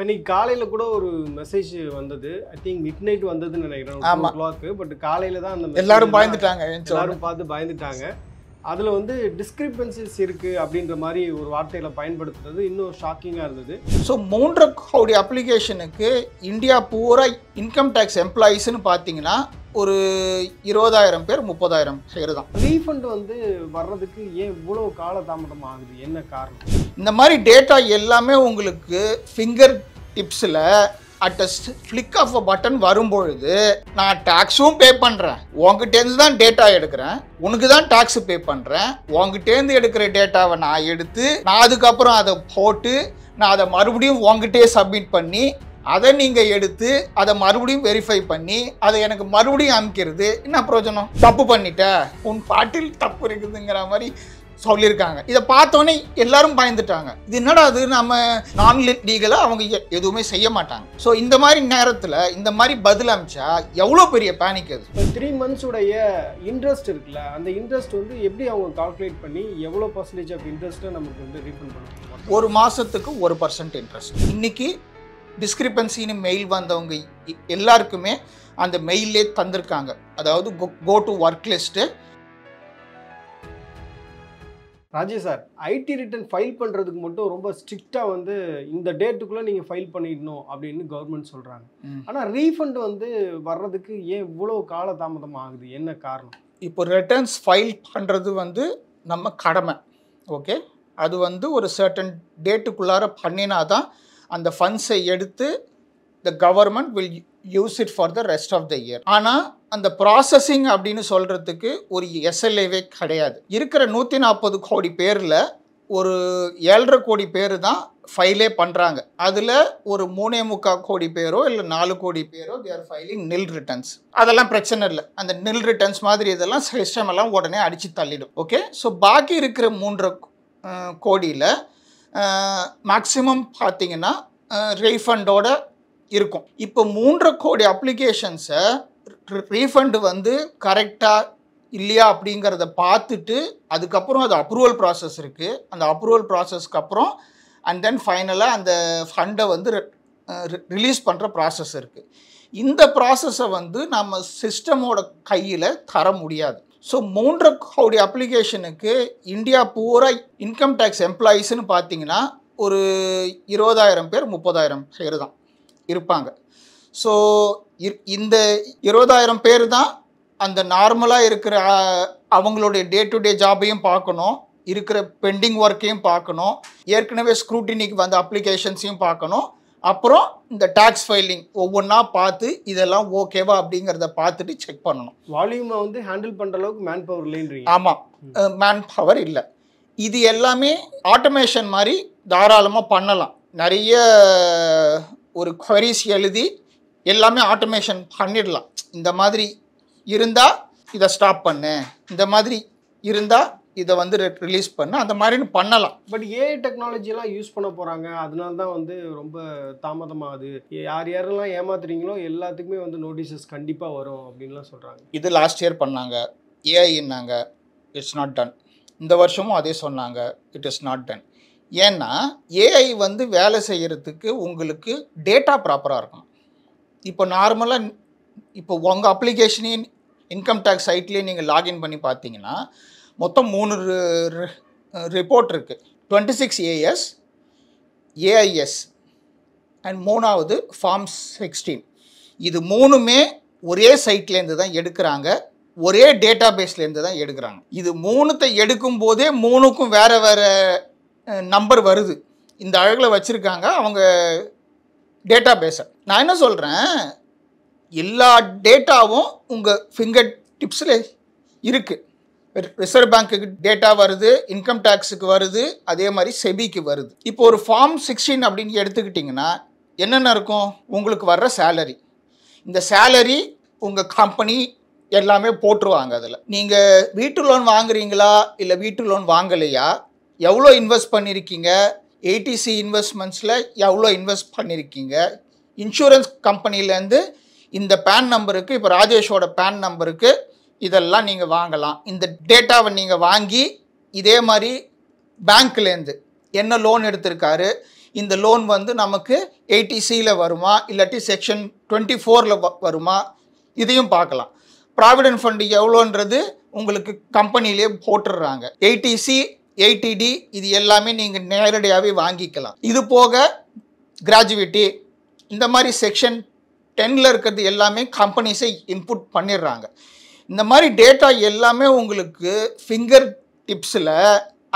இப்போ இன்னைக்கு காலையில் கூட ஒரு மெசேஜ் வந்தது ஐ திங்க் மிட் நைட் வந்ததுன்னு நினைக்கிறேன் பட் காலையில் தான் அந்த எல்லாரும் பயந்துட்டாங்க எல்லாரும் பார்த்து பயந்துட்டாங்க அதில் வந்து டிஸ்கிரிப்பன்சிஸ் இருக்குது அப்படின்ற மாதிரி ஒரு வார்த்தையில பயன்படுத்துறது இன்னும் ஷாக்கிங்காக இருந்தது ஸோ மூன்று அப்ளிகேஷனுக்கு இந்தியா பூரா இன்கம் டேக்ஸ் எம்ப்ளாயீஸ்னு பார்த்தீங்கன்னா ஒரு இருபதாயிரம் பேர் முப்பதாயிரம் பேர் தான் ரீஃபண்ட் வந்து வர்றதுக்கு ஏன் இவ்வளோ கால தாமதம் ஆகுது என்ன காரணம் இந்த மாதிரி டேட்டா எல்லாமே உங்களுக்கு ஃபிங்கர் டிப்ஸில் at flick of a button வரும்பொழுது நான் டாக்ஸும் பே பண்ணுறேன் உங்ககிட்டேருந்து தான் டேட்டா எடுக்கிறேன் உனக்கு தான் டாக்ஸ் பே பண்ணுறேன் உங்ககிட்டேருந்து எடுக்கிற டேட்டாவை நான் எடுத்து நான் அதுக்கப்புறம் அதை போட்டு நான் அதை மறுபடியும் உங்ககிட்டே சப்மிட் பண்ணி அதை நீங்கள் எடுத்து அதை மறுபடியும் வெரிஃபை பண்ணி அதை எனக்கு மறுபடியும் அமைக்கிறது என்ன பிரயோஜனம் தப்பு பண்ணிட்ட உன் பாட்டில் தப்பு இருக்குதுங்கிற மாதிரி சொல்லியிருக்காங்க இதை பார்த்தோன்னே எல்லாரும் பயந்துட்டாங்க இது என்னடா அது நம்ம நான் லீகலாக அவங்க எதுவுமே செய்ய மாட்டாங்க ஸோ இந்த மாதிரி நேரத்தில் இந்த மாதிரி பதில் அமைச்சா எவ்வளோ பெரிய பேனிக் அது இப்போ த்ரீ மந்த்ஸுடைய இன்ட்ரெஸ்ட் இருக்குல்ல அந்த இன்ட்ரெஸ்ட் வந்து எப்படி அவங்க கால்குலேட் பண்ணி எவ்வளோ பர்சன்டேஜ் ஆஃப் இன்ட்ரெஸ்ட்டை நமக்கு வந்து ரீஃபண்ட் பண்ணுவோம் ஒரு மாதத்துக்கு ஒரு பர்சன்ட் இன்ட்ரெஸ்ட் இன்னைக்கு டிஸ்கிரிப்பன்சின்னு மெயில் வந்தவங்க எல்லாருக்குமே அந்த மெயிலே தந்திருக்காங்க அதாவது go to work list Rajesh sir IT return file பண்ணுறதுக்கு மட்டும் ரொம்ப ஸ்ட்ரிக்டாக வந்து இந்த டேட்டுக்குள்ளே நீங்கள் ஃபைல் பண்ணிடணும் அப்படின்னு கவர்மெண்ட் சொல்கிறாங்க ஆனால் ரீஃபண்ட் வந்து வர்றதுக்கு ஏன் இவ்வளோ கால தாமதம் ஆகுது என்ன காரணம் இப்போ ரிட்டர்ன்ஸ் ஃபைல் பண்ணுறது வந்து நம்ம கடமை ஓகே அது வந்து ஒரு சர்டன் டேட்டுக்குள்ளார பண்ணினா தான் அந்த ஃபண்ட்ஸை எடுத்து the government will use it for the rest of the year ஆனால் அந்த ப்ராசஸிங் அப்படின்னு சொல்கிறதுக்கு ஒரு எஸ்எல்ஏவே கிடையாது இருக்கிற நூற்றி நாற்பது கோடி பேரில் ஒரு ஏழரை கோடி பேர் தான் ஃபைலே பண்ணுறாங்க அதில் ஒரு மூணே முக்கால் கோடி பேரோ இல்லை நாலு கோடி பேரோ தேர் ஃபைலிங் நில் ரிட்டர்ன்ஸ் அதெல்லாம் பிரச்சனை இல்லை அந்த நில் ரிட்டர்ன்ஸ் மாதிரி இதெல்லாம் சிஸ்டம் எல்லாம் உடனே அடித்து தள்ளிடும் ஓகே ஸோ பாக்கி இருக்கிற மூன்று கோடியில் மேக்ஸிமம் பார்த்திங்கன்னா ரீஃபண்டோட இருக்கும் இப்போ மூன்று கோடி அப்ளிகேஷன்ஸை ரீஃபண்டு வந்து கரெக்டாக இல்லையா அப்படிங்கிறத பார்த்துட்டு அதுக்கப்புறம் அது அப்ரூவல் ப்ராசஸ் இருக்குது அந்த அப்ரூவல் ப்ராசஸ்க்கு அப்புறம் அண்ட் தென் ஃபைனலாக அந்த ஃபண்டை வந்து ரிலீஸ் பண்ணுற ப்ராசஸ் இருக்குது இந்த ப்ராசஸை வந்து நம்ம சிஸ்டமோட கையில் தர முடியாது ஸோ மூன்று கோடி அப்ளிகேஷனுக்கு இந்தியா பூரா இன்கம் டேக்ஸ் எம்ப்ளாயீஸ்னு பார்த்தீங்கன்னா ஒரு இருபதாயிரம் பேர் முப்பதாயிரம் பேர் தான் இருப்பாங்க ஸோ இந்த இருபதாயிரம் பேர் தான் அந்த நார்மலாக இருக்கிற அவங்களுடைய டே டு டே ஜாபையும் பார்க்கணும் இருக்கிற பெண்டிங் ஒர்க்கையும் பார்க்கணும் ஏற்கனவே ஸ்க்ரூட்டினிக்கு வந்த அப்ளிகேஷன்ஸையும் பார்க்கணும் அப்புறம் இந்த டேக்ஸ் ஃபைலிங் ஒவ்வொன்றா பார்த்து இதெல்லாம் ஓகேவா அப்படிங்கிறத பார்த்துட்டு செக் பண்ணணும் வால்யூமை வந்து ஹேண்டில் பண்ணுற அளவுக்கு மேன் பவர் இல்லைன்றீங்க ஆமாம் மேன் பவர் இல்லை இது எல்லாமே ஆட்டோமேஷன் மாதிரி தாராளமாக பண்ணலாம் நிறைய ஒரு குவரிஸ் எழுதி எல்லாமே ஆட்டோமேஷன் பண்ணிடலாம் இந்த மாதிரி இருந்தால் இதை ஸ்டாப் பண்ணு இந்த மாதிரி இருந்தால் இதை வந்து ரிலீஸ் பண்ணு அந்த மாதிரின்னு பண்ணலாம் பட் ஏஐ டெக்னாலஜிலாம் யூஸ் பண்ண போகிறாங்க அதனால தான் வந்து ரொம்ப தாமதமாகுது யார் யாரெல்லாம் ஏமாத்துறீங்களோ எல்லாத்துக்குமே வந்து நோட்டீசஸ் கண்டிப்பாக வரும் அப்படின்லாம் சொல்கிறாங்க இது லாஸ்ட் இயர் பண்ணாங்க ஏஐன்னாங்க இட்ஸ் நாட் டன் இந்த வருஷமும் அதே சொன்னாங்க இட் இஸ் நாட் டன் ஏன்னா ஏஐ வந்து வேலை செய்கிறதுக்கு உங்களுக்கு டேட்டா ப்ராப்பராக இருக்கும் இப்போ நார்மலாக இப்போ உங்கள் அப்ளிகேஷனையும் இன்கம் டேக்ஸ் சைட்லேயே நீங்கள் லாகின் பண்ணி பார்த்தீங்கன்னா மொத்தம் மூணு ரிப்போர்ட் இருக்குது twenty six AS AIS and மூணாவது ஃபார்ம் சிக்ஸ்டீன் இது மூணுமே ஒரே சைட்லேருந்து தான் எடுக்கிறாங்க ஒரே டேட்டா பேஸ்லேருந்து தான் எடுக்கிறாங்க இது மூணுத்தை எடுக்கும் போதே மூணுக்கும் வேறு வேறு நம்பர் வருது இந்த அழகில் வச்சுருக்காங்க அவங்க டேட்டா பேஸை நான் என்ன சொல்கிறேன் எல்லா டேட்டாவும் உங்கள் ஃபிங்கர் டிப்ஸில் இருக்குது ரிசர்வ் பேங்க்குக்கு டேட்டா வருது இன்கம் டேக்ஸுக்கு வருது அதே மாதிரி செபிக்கு வருது இப்போ ஒரு ஃபார்ம் சிக்ஸ்டீன் அப்படின்னு எடுத்துக்கிட்டிங்கன்னா என்னென்ன இருக்கும் உங்களுக்கு வர்ற சேலரி இந்த சேலரி உங்கள் கம்பெனி எல்லாமே போட்டுருவாங்க அதில் நீங்கள் வீட்டு லோன் வாங்குறீங்களா இல்லை வீட்டு லோன் வாங்கலையா எவ்வளோ இன்வெஸ்ட் பண்ணியிருக்கீங்க ஏடிசி இன்வெஸ்ட்மெண்ட்ஸில் எவ்வளோ இன்வெஸ்ட் பண்ணியிருக்கீங்க இன்சூரன்ஸ் கம்பெனிலேருந்து இந்த பேன் நம்பருக்கு இப்போ ராஜேஷோட பேன் நம்பருக்கு இதெல்லாம் நீங்கள் வாங்கலாம் இந்த டேட்டாவை நீங்கள் வாங்கி இதே மாதிரி பேங்க்லேருந்து என்ன லோன் எடுத்திருக்காரு இந்த லோன் வந்து நமக்கு எயிட்டிசியில் வருமா இல்லாட்டி செக்ஷன் டுவெண்ட்டி ஃபோரில் வருமா இதையும் பார்க்கலாம் ப்ராவிடென்ட் ஃபண்டு எவ்வளோன்றது உங்களுக்கு கம்பெனிலே போட்டுடுறாங்க எயிட்டிசி எயிட்டிடி இது எல்லாமே நீங்கள் நேரடியாகவே வாங்கிக்கலாம் இது போக கிராஜுவிட்டி இந்த மாதிரி செக்ஷன் டென்னில் இருக்கிறது எல்லாமே கம்பெனிஸை இன்புட் பண்ணிடுறாங்க இந்த மாதிரி டேட்டா எல்லாமே உங்களுக்கு ஃபிங்கர் டிப்ஸில்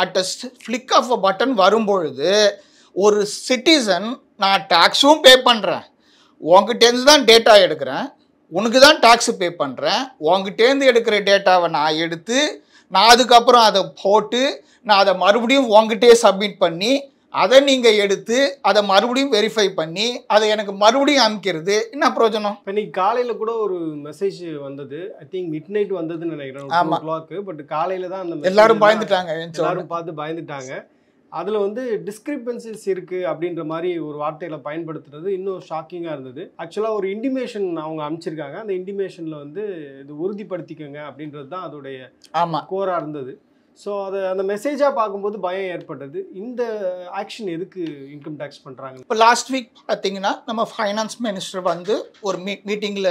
at flick of a button வரும்பொழுது ஒரு சிட்டிசன் நான் டேக்ஸும் பே பண்ணுறேன் உங்ககிட்டேருந்து தான் டேட்டா எடுக்கிறேன் உனக்கு தான் டேக்ஸு பே பண்ணுறேன் உங்ககிட்டேருந்து எடுக்கிற டேட்டாவை நான் எடுத்து நான் அதுக்கப்புறம் அதை போட்டு நான் அதை மறுபடியும் உங்ககிட்டே சப்மிட் பண்ணி அதை நீங்கள் எடுத்து அதை மறுபடியும் வெரிஃபை பண்ணி அதை எனக்கு மறுபடியும் அமைக்கிறது என்ன பிரயோஜனம் இன்னைக்கு காலையில் கூட ஒரு மெசேஜ் வந்தது ஐ திங்க் மிட் நைட் வந்ததுன்னு நினைக்கிறேன் ஆமாம் பட் காலையில் தான் அந்த எல்லாரும் பயந்துட்டாங்க எல்லாரும் பார்த்து பயந்துட்டாங்க அதில் வந்து டிஸ்கிரிப்பன்சிஸ் இருக்குது அப்படின்ற மாதிரி ஒரு வார்த்தையில் பயன்படுத்துறது இன்னும் ஷாக்கிங்காக இருந்தது ஆக்சுவலாக ஒரு இன்டிமேஷன் அவங்க அமைச்சிருக்காங்க அந்த இன்டிமேஷனில் வந்து இது உறுதிப்படுத்திக்கோங்க அப்படின்றது தான் அதோடைய ஆமாம் கோராக இருந்தது ஸோ அதை அந்த மெசேஜாக பார்க்கும்போது பயம் ஏற்பட்டது இந்த ஆக்ஷன் எதுக்கு இன்கம் டேக்ஸ் பண்ணுறாங்க இப்போ லாஸ்ட் வீக் பார்த்தீங்கன்னா நம்ம ஃபைனான்ஸ் மினிஸ்டர் வந்து ஒரு மீ மீட்டிங்கில்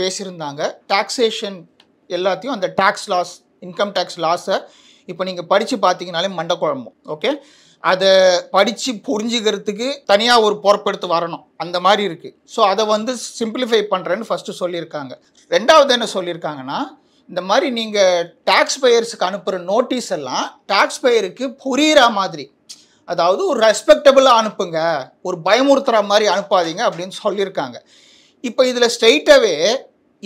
பேசியிருந்தாங்க டாக்ஸேஷன் எல்லாத்தையும் அந்த டேக்ஸ் லாஸ் இன்கம் டேக்ஸ் லாஸை இப்போ நீங்கள் படித்து பார்த்தீங்கனாலே மண்டை குழம்பும் ஓகே அதை படித்து புரிஞ்சுக்கிறதுக்கு தனியாக ஒரு பொறுப்பெடுத்து வரணும் அந்த மாதிரி இருக்குது ஸோ அதை வந்து சிம்பிளிஃபை பண்ணுறேன்னு ஃபஸ்ட்டு சொல்லியிருக்காங்க ரெண்டாவது என்ன சொல்லியிருக்காங்கன்னா இந்த மாதிரி நீங்கள் டேக்ஸ் பேயர்ஸுக்கு அனுப்புகிற நோட்டீஸ் எல்லாம் டேக்ஸ் பேயருக்கு புரிகிற மாதிரி அதாவது ஒரு ரெஸ்பெக்டபுளாக அனுப்புங்க ஒரு பயமுறுத்துகிற மாதிரி அனுப்பாதீங்க அப்படின்னு சொல்லியிருக்காங்க இப்போ இதில் ஸ்ட்ரெயிட்டாகவே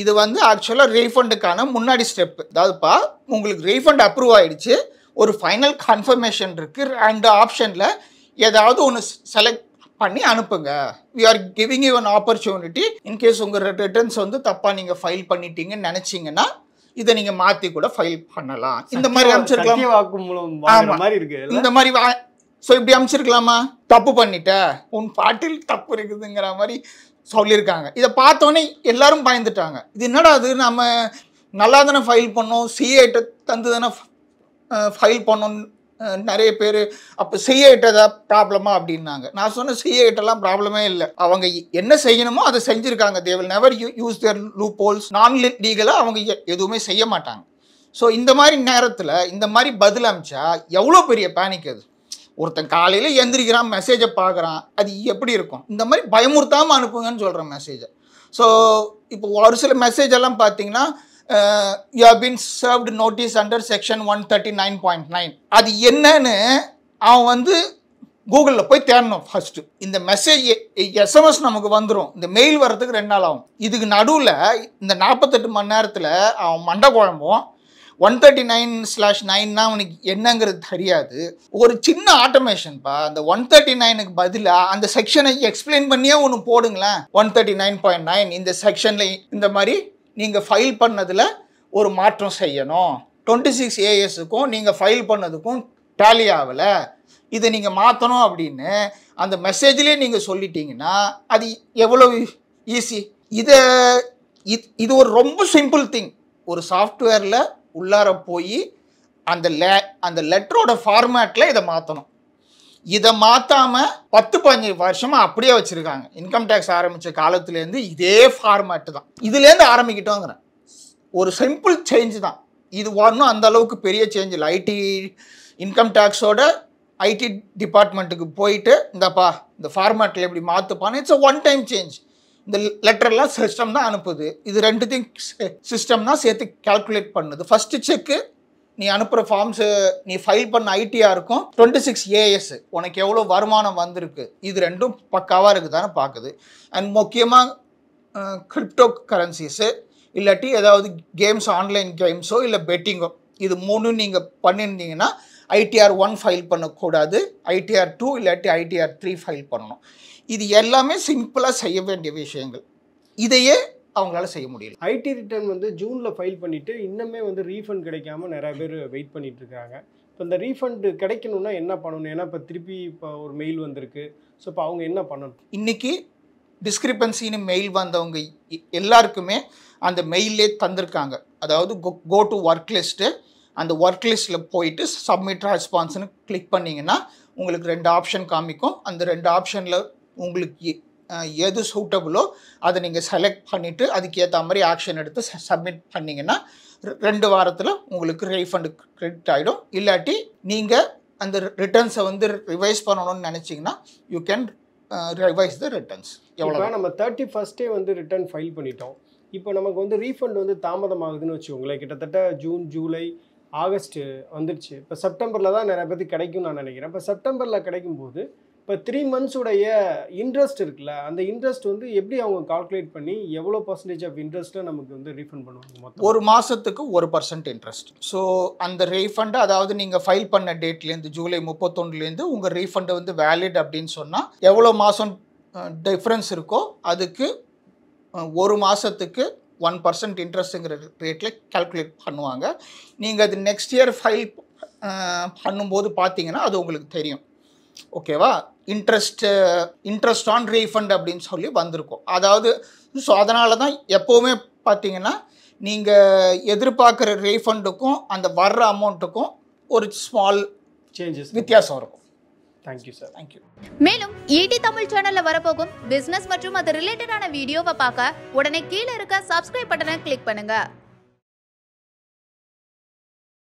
இது வந்து ஆக்சுவலாக ரீஃபண்டுக்கான முன்னாடி ஸ்டெப்பு அதாவதுப்பா உங்களுக்கு ரீஃபண்ட் அப்ரூவ் ஆகிடுச்சு ஒரு ஃபைனல் கன்ஃபர்மேஷன் இருக்குது அந்த ஆப்ஷனில் ஏதாவது ஒன்று செலக்ட் பண்ணி அனுப்புங்க we are giving you an opportunity in case உங்கள் ரிட்டர்ன்ஸ் வந்து தப்பாக நீங்கள் ஃபைல் பண்ணிட்டீங்கன்னு நினச்சிங்கன்னா இதை நீங்க மாத்தி கூட ஃபைல் பண்ணலாம் இந்த மாதிரி அமைச்சிருக்கலாம் வாக்குமூலம் மாதிரி இருக்கு இந்த மாதிரி ஸோ இப்படி அமைச்சிருக்கலாமா தப்பு பண்ணிட்ட உன் பாட்டில் தப்பு இருக்குதுங்கிற மாதிரி சொல்லியிருக்காங்க இதை பார்த்தோன்னே எல்லாரும் பயந்துட்டாங்க இது என்னடா அது நம்ம நல்லா தானே ஃபைல் பண்ணோம் சிஏட்டை தந்து தானே ஃபைல் பண்ணோம் நிறைய பேர் அப்போ சிஏட்டதா ப்ராப்ளமா அப்படின்னாங்க நான் சொன்ன சிஏட்டெல்லாம் ப்ராப்ளமே இல்லை அவங்க என்ன செய்யணுமோ அதை செஞ்சுருக்காங்க they'll never you use their loopholes நான் லீகலாக அவங்க எதுவுமே செய்ய மாட்டாங்க ஸோ இந்த மாதிரி நேரத்தில் இந்த மாதிரி பதில் அமைச்சா எவ்வளோ பெரிய பேனிக் அது ஒருத்தன் காலையில் எந்திரிக்கிறான் மெசேஜை பார்க்குறான் அது எப்படி இருக்கும் இந்த மாதிரி பயமுறுத்தாமல் அனுப்புங்கன்னு சொல்கிறேன் மெசேஜை ஸோ இப்போ ஒரு சில மெசேஜ் எல்லாம் பார்த்தீங்கன்னா you have been served notice under section one thirty nine point nine அது என்னன்னு அவன் வந்து கூகுளில் போய் தேடணும் ஃபஸ்ட்டு இந்த மெசேஜ் எஸ்எம்எஸ் நமக்கு வந்துடும் இந்த மெயில் வர்றதுக்கு ரெண்டு நாள் ஆகும் இதுக்கு நடுவில் இந்த நாற்பத்தெட்டு மணி நேரத்தில் அவன் மண்டை குழம்பும் ஒன் தேர்ட்டி நைன் ஸ்லாஷ் நைன்னா அவனுக்கு என்னங்கிறது தெரியாது ஒரு சின்ன ஆட்டோமேஷன்ப்பா அந்த ஒன் தேர்ட்டி நைனுக்கு பதிலாக அந்த செக்ஷனை எக்ஸ்பிளைன் பண்ணியே ஒன்று போடுங்களேன் one thirty nine point nine இந்த செக்ஷனில் இந்த மாதிரி நீங்கள் ஃபைல் பண்ணதில் ஒரு மாற்றம் செய்யணும் டுவெண்ட்டி சிக்ஸ் ஏஎஸுக்கும் நீங்கள் ஃபைல் பண்ணதுக்கும் டேலி ஆகலை இதை நீங்கள் மாற்றணும் அப்படின்னு அந்த மெசேஜ்லேயே நீங்கள் சொல்லிட்டீங்கன்னா அது எவ்வளோ ஈஸி இதை இது இது ஒரு ரொம்ப சிம்பிள் திங் ஒரு சாஃப்ட்வேரில் உள்ளார போய் அந்த லே அந்த லெட்டரோட ஃபார்மேட்டில் இதை மாற்றணும் இதை மாற்றாமல் பத்து பதினஞ்சு வருஷமாக அப்படியே வச்சுருக்காங்க இன்கம் டேக்ஸ் ஆரம்பித்த காலத்துலேருந்து இதே ஃபார்மேட்டு தான் இதுலேருந்து ஆரம்பிக்கிட்டோங்கிறேன் ஒரு சிம்பிள் சேஞ்சு தான் இது ஒன்றும் அந்த அளவுக்கு பெரிய சேஞ்ச் இல்லை ஐடி இன்கம் டேக்ஸோட ஐடி டிபார்ட்மெண்ட்டுக்கு போயிட்டு இந்தப்பா இந்த ஃபார்மேட்டில் எப்படி மாற்றுப்பான்னு இட்ஸ் ஒன் டைம் சேஞ்ச் இந்த லெட்டர்லாம் சிஸ்டம் தான் அனுப்புது இது ரெண்டுத்தையும் சிஸ்டம் தான் சேர்த்து கால்குலேட் பண்ணுது ஃபஸ்ட்டு செக்கு நீ அனுப்புகிற ஃபார்ம்ஸு நீ ஃபைல் பண்ண ஐடியாக இருக்கும் டுவெண்ட்டி சிக்ஸ் ஏஎஸ் உனக்கு எவ்வளோ வருமானம் வந்திருக்கு இது ரெண்டும் பக்காவாக தானே பார்க்குது அண்ட் முக்கியமாக கிரிப்டோ கரன்சிஸு இல்லாட்டி ஏதாவது கேம்ஸ் ஆன்லைன் கேம்ஸோ இல்லை பெட்டிங்கோ இது மூணும் நீங்கள் பண்ணியிருந்தீங்கன்னா ஐடிஆர் ஒன் ஃபைல் பண்ணக்கூடாது ஐடிஆர் டூ இல்லாட்டி ஐடிஆர் த்ரீ ஃபைல் பண்ணணும் இது எல்லாமே சிம்பிளாக செய்ய வேண்டிய விஷயங்கள் இதையே அவங்களால செய்ய முடியல ஐடி ரிட்டர்ன் வந்து ஜூனில் ஃபைல் பண்ணிவிட்டு இன்னுமே வந்து ரீஃபண்ட் கிடைக்காம நிறைய பேர் வெயிட் பண்ணிட்டு இருக்காங்க இப்போ இந்த ரீஃபண்டு கிடைக்கணும்னா என்ன பண்ணணும் ஏன்னா இப்போ திருப்பி இப்போ ஒரு மெயில் வந்திருக்கு ஸோ இப்போ அவங்க என்ன பண்ணணும் இன்றைக்கி டிஸ்கிரிப்பன்சின்னு மெயில் வந்தவங்க எல்லாருக்குமே அந்த மெயிலே தந்திருக்காங்க அதாவது கோ டு ஒர்க் லிஸ்ட்டு அந்த ஒர்க் லிஸ்ட்டில் போயிட்டு சப்மிட் ரெஸ்பான்ஸ்னு கிளிக் பண்ணிங்கன்னா உங்களுக்கு ரெண்டு ஆப்ஷன் காமிக்கும் அந்த ரெண்டு ஆப்ஷனில் உங்களுக்கு எது சூட்டபுளோ அதை நீங்கள் செலக்ட் பண்ணிவிட்டு அதுக்கேற்ற மாதிரி ஆக்ஷன் எடுத்து சப்மிட் பண்ணிங்கன்னா ரெண்டு வாரத்தில் உங்களுக்கு ரீஃபண்டு கிரெடிட் ஆகிடும் இல்லாட்டி நீங்கள் அந்த ரிட்டர்ன்ஸை வந்து ரிவைஸ் பண்ணணும்னு நினச்சிங்கன்னா you can revise the returns எவ்வளோ நம்ம தேர்ட்டி ஃபஸ்ட்டே வந்து ரிட்டர்ன் ஃபைல் பண்ணிட்டோம் இப்போ நமக்கு வந்து ரீஃபண்ட் வந்து தாமதமாகுதுன்னு வச்சுக்கோங்களேன் கிட்டத்தட்ட ஜூன் ஜூலை ஆகஸ்ட்டு வந்துருச்சு இப்போ செப்டம்பரில் தான் நிறைய பேருக்கு கிடைக்கும் நான் நினைக்கிறேன் இப்போ செப்டம்பரில் கிடைக்கும்போது இப்போ த்ரீ மந்த்ஸுடைய இன்ட்ரெஸ்ட் இருக்குல்ல அந்த இன்ட்ரெஸ்ட் வந்து எப்படி அவங்க கால்குலேட் பண்ணி எவ்வளோ பர்சன்டேஜ் ஆஃப் இன்ட்ரெஸ்ட்டை நமக்கு வந்து ரீஃபண்ட் பண்ணுவாங்க ஒரு மாதத்துக்கு ஒரு பர்சன்ட் இன்ட்ரெஸ்ட் ஸோ அந்த ரீஃபண்ட் அதாவது நீங்கள் ஃபைல் பண்ண டேட்லேருந்து ஜூலை முப்பத்தொன்னுலேருந்து உங்கள் ரீஃபண்டை வந்து வேலிட் அப்படின்னு சொன்னால் எவ்வளோ மாதம் டிஃப்ரென்ஸ் இருக்கோ அதுக்கு ஒரு மாதத்துக்கு ஒன் பர்சன்ட் இன்ட்ரெஸ்ட்டுங்கிற ரேட்டில் கால்குலேட் பண்ணுவாங்க நீங்கள் அது நெக்ஸ்ட் இயர் ஃபைல் பண்ணும்போது பார்த்தீங்கன்னா அது உங்களுக்கு தெரியும் ஓகேவா இன்ட்ரெஸ்ட்டு இன்ட்ரெஸ்ட் ஆன் ரீஃபண்ட் அப்படின்னு சொல்லி வந்திருக்கும் அதாவது ஸோ அதனால தான் எப்போவுமே பார்த்தீங்கன்னா நீங்கள் எதிர்பார்க்குற ரீஃபண்டுக்கும் அந்த வர்ற அமௌண்ட்டுக்கும் ஒரு ஸ்மால் சேஞ்சஸ் வித்தியாசம் இருக்கும் தேங்க்யூ சார் தேங்க்யூ மேலும் ஈடி e தமிழ் சேனல்ல வரப்போகும் பிசினஸ் மற்றும் அது ரிலேட்டடான வீடியோவை பார்க்க உடனே கீழே இருக்க சப்ஸ்கிரைப் பட்டனை கிளிக் பண்ணுங்க